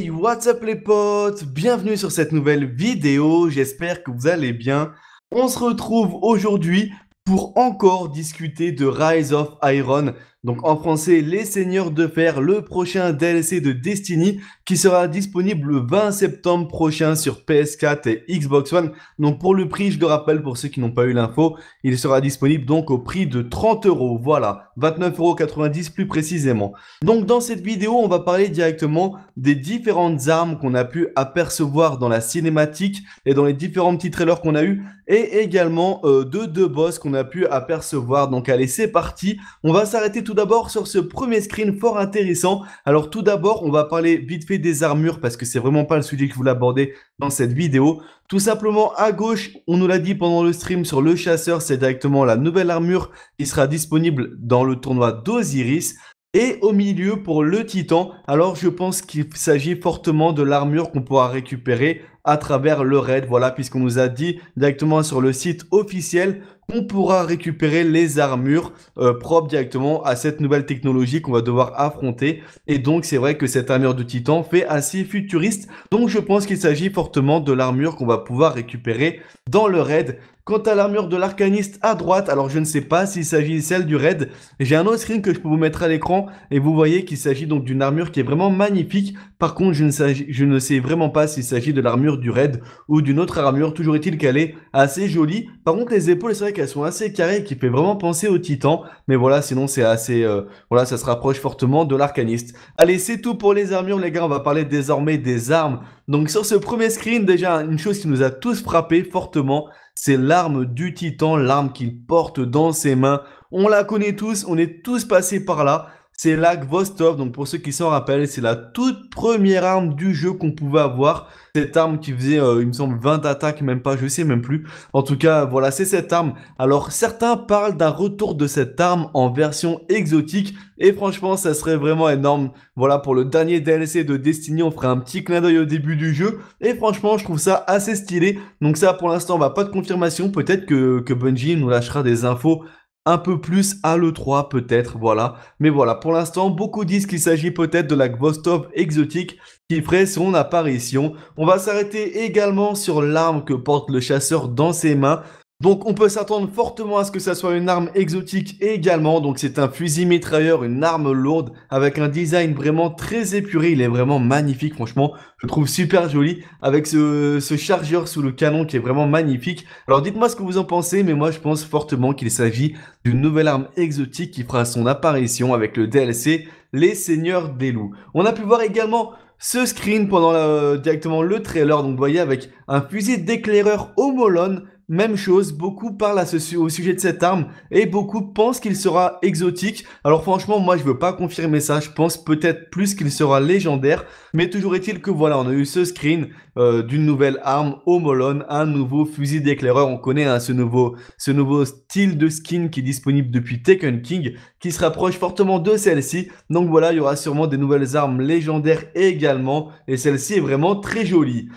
Hey, what's up les potes Bienvenue sur cette nouvelle vidéo, j'espère que vous allez bien. On se retrouve aujourd'hui pour encore discuter de Rise of Iron, donc en français Les Seigneurs de Fer, le prochain DLC de Destiny qui sera disponible le 20 septembre prochain sur PS4 et Xbox One. Donc pour le prix, je le rappelle pour ceux qui n'ont pas eu l'info, il sera disponible donc au prix de 30 euros, voilà, 29,90 plus précisément. Donc dans cette vidéo, on va parler directement des différentes armes qu'on a pu apercevoir dans la cinématique et dans les différents petits trailers qu'on a eu et également euh, de deux boss qu'on a pu apercevoir. Donc allez, c'est parti. On va s'arrêter tout d'abord sur ce premier screen fort intéressant. Alors tout d'abord, on va parler vite fait des armures parce que c'est vraiment pas le sujet que vous l'abordez dans cette vidéo. Tout simplement à gauche, on nous l'a dit pendant le stream sur le chasseur, c'est directement la nouvelle armure qui sera disponible dans le tournoi d'Osiris. Et au milieu pour le titan, alors je pense qu'il s'agit fortement de l'armure qu'on pourra récupérer à travers le raid. Voilà, puisqu'on nous a dit directement sur le site officiel qu'on pourra récupérer les armures euh, propres directement à cette nouvelle technologie qu'on va devoir affronter. Et donc, c'est vrai que cette armure de titan fait assez futuriste. Donc, je pense qu'il s'agit fortement de l'armure qu'on va pouvoir récupérer dans le raid. Quant à l'armure de l'arcaniste à droite, alors je ne sais pas s'il s'agit celle du raid. J'ai un autre screen que je peux vous mettre à l'écran et vous voyez qu'il s'agit donc d'une armure qui est vraiment magnifique. Par contre, je ne, je ne sais vraiment pas s'il s'agit de l'armure du raid ou d'une autre armure. Toujours est-il qu'elle est assez jolie. Par contre, les épaules, c'est vrai qu'elles sont assez carrées, qui fait vraiment penser au titan. Mais voilà, sinon, c'est assez. Euh, voilà, ça se rapproche fortement de l'arcaniste. Allez, c'est tout pour les armures, les gars. On va parler désormais des armes. Donc, sur ce premier screen, déjà, une chose qui nous a tous frappé fortement, c'est l'arme du titan, l'arme qu'il porte dans ses mains. On la connaît tous, on est tous passés par là c'est la Gvostov. Donc pour ceux qui s'en rappellent, c'est la toute première arme du jeu qu'on pouvait avoir. Cette arme qui faisait, euh, il me semble, 20 attaques, même pas, je sais même plus. En tout cas, voilà, c'est cette arme. Alors certains parlent d'un retour de cette arme en version exotique. Et franchement, ça serait vraiment énorme. Voilà, pour le dernier DLC de Destiny, on ferait un petit clin d'œil au début du jeu. Et franchement, je trouve ça assez stylé. Donc ça, pour l'instant, on va pas de confirmation. Peut-être que, que Bungie nous lâchera des infos un peu plus à l'E3 peut-être, voilà. Mais voilà, pour l'instant, beaucoup disent qu'il s'agit peut-être de la of exotique qui ferait son apparition. On va s'arrêter également sur l'arme que porte le chasseur dans ses mains. Donc on peut s'attendre fortement à ce que ça soit une arme exotique également. Donc c'est un fusil mitrailleur, une arme lourde avec un design vraiment très épuré. Il est vraiment magnifique franchement. Je le trouve super joli avec ce, chargeur sous le canon qui est vraiment magnifique. Alors dites-moi ce que vous en pensez mais moi je pense fortement qu'il s'agit d'une nouvelle arme exotique qui fera son apparition avec le DLC Les Seigneurs des Loups. On a pu voir également ce screen pendant euh, directement le trailer. Donc vous voyez avec un fusil d'éclaireur homolone même chose, beaucoup parlent au sujet de cette arme et beaucoup pensent qu'il sera exotique. Alors franchement, moi je veux pas confirmer ça, je pense peut-être plus qu'il sera légendaire. Mais toujours est-il que voilà, on a eu ce screen euh, d'une nouvelle arme, Homolon, un nouveau fusil d'éclaireur. On connaît hein, ce, nouveau, ce nouveau style de skin qui est disponible depuis Taken King, qui se rapproche fortement de celle-ci. Donc voilà, il y aura sûrement des nouvelles armes légendaires également. Et celle-ci est vraiment très jolie.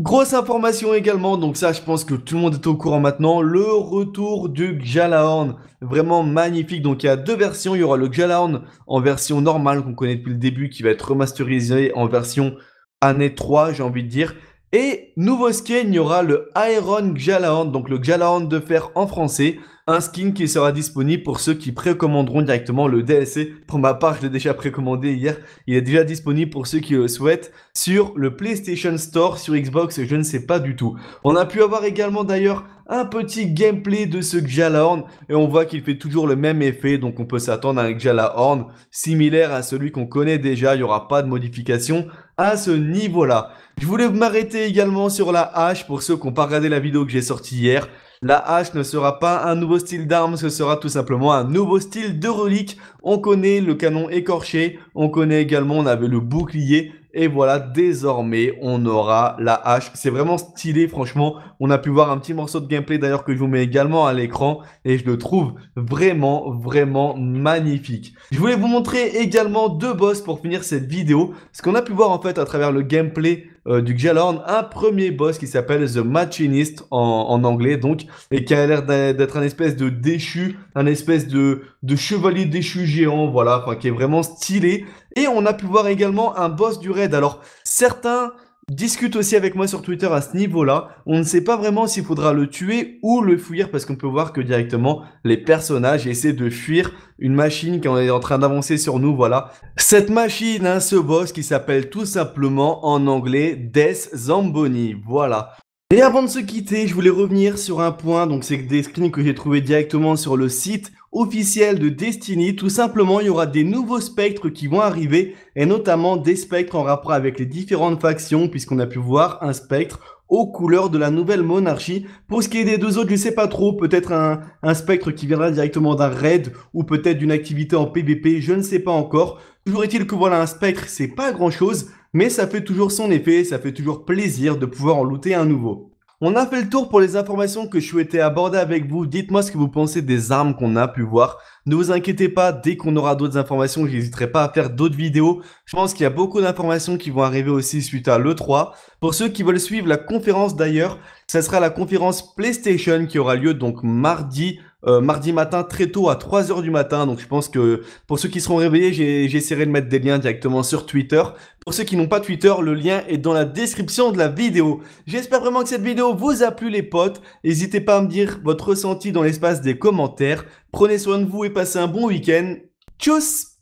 Grosse information également, donc ça je pense que tout le monde est au courant maintenant, le retour du jallahorn vraiment magnifique, donc il y a deux versions, il y aura le Gjallarhorn en version normale qu'on connaît depuis le début qui va être remasterisé en version année 3 j'ai envie de dire, et nouveau skin, il y aura le Iron Gjallarhorn donc le Gjallarhorn de fer en français. Un skin qui sera disponible pour ceux qui précommanderont directement le DLC. Pour ma part, je l'ai déjà précommandé hier. Il est déjà disponible pour ceux qui le souhaitent sur le PlayStation Store, sur Xbox, je ne sais pas du tout. On a pu avoir également d'ailleurs un petit gameplay de ce Gjallarhorn et on voit qu'il fait toujours le même effet donc on peut s'attendre à un Gjallarhorn similaire à celui qu'on connaît déjà, il n'y aura pas de modification à ce niveau là. Je voulais m'arrêter également sur la hache pour ceux qui n'ont pas regardé la vidéo que j'ai sortie hier. La hache ne sera pas un nouveau style d'arme, ce sera tout simplement un nouveau style de relique. On connaît le canon écorché, on connaît également, on avait le bouclier, et voilà, désormais, on aura la hache. C'est vraiment stylé, franchement. On a pu voir un petit morceau de gameplay d'ailleurs que je vous mets également à l'écran. Et je le trouve vraiment, vraiment magnifique. Je voulais vous montrer également deux boss pour finir cette vidéo. Ce qu'on a pu voir en fait à travers le gameplay euh, du Gjallorn, un premier boss qui s'appelle The Machinist en, anglais donc, et qui a l'air d'être un espèce de déchu, un espèce de, de chevalier déchu géant, voilà, enfin qui est vraiment stylé. Et on a pu voir également un boss du raid. Alors, certains discutent aussi avec moi sur Twitter à ce niveau-là. On ne sait pas vraiment s'il faudra le tuer ou le fuir parce qu'on peut voir que directement les personnages essaient de fuir une machine qui est en train d'avancer sur nous, voilà. Cette machine, hein, ce boss qui s'appelle tout simplement en anglais Death Zamboni, voilà. Et avant de se quitter, je voulais revenir sur un point, donc c'est des screens que j'ai trouvé directement sur le site Officiel de Destiny. Tout simplement, il y aura des nouveaux spectres qui vont arriver, et notamment des spectres en rapport avec les différentes factions, puisqu'on a pu voir un spectre aux couleurs de la nouvelle monarchie. Pour ce qui est des deux autres, je ne sais pas trop, peut-être un, un spectre qui viendra directement d'un raid ou peut-être d'une activité en PVP, je ne sais pas encore. Toujours est-il que voilà, un spectre, c'est pas grand chose, mais ça fait toujours son effet, ça fait toujours plaisir de pouvoir en looter un nouveau. On a fait le tour pour les informations que je souhaitais aborder avec vous. Dites-moi ce que vous pensez des armes qu'on a pu voir. Ne vous inquiétez pas, dès qu'on aura d'autres informations, j'hésiterai pas à faire d'autres vidéos. Je pense qu'il y a beaucoup d'informations qui vont arriver aussi suite à l'E3. Pour ceux qui veulent suivre la conférence d'ailleurs, ça sera la conférence PlayStation qui aura lieu donc mardi euh, mardi matin très tôt à 3h du matin. Donc je pense que pour ceux qui seront réveillés, j'essaierai de mettre des liens directement sur Twitter. Pour ceux qui n'ont pas Twitter, le lien est dans la description de la vidéo. J'espère vraiment que cette vidéo vous a plu les potes. N'hésitez pas à me dire votre ressenti dans l'espace des commentaires. Prenez soin de vous et passez un bon week-end. Tchuss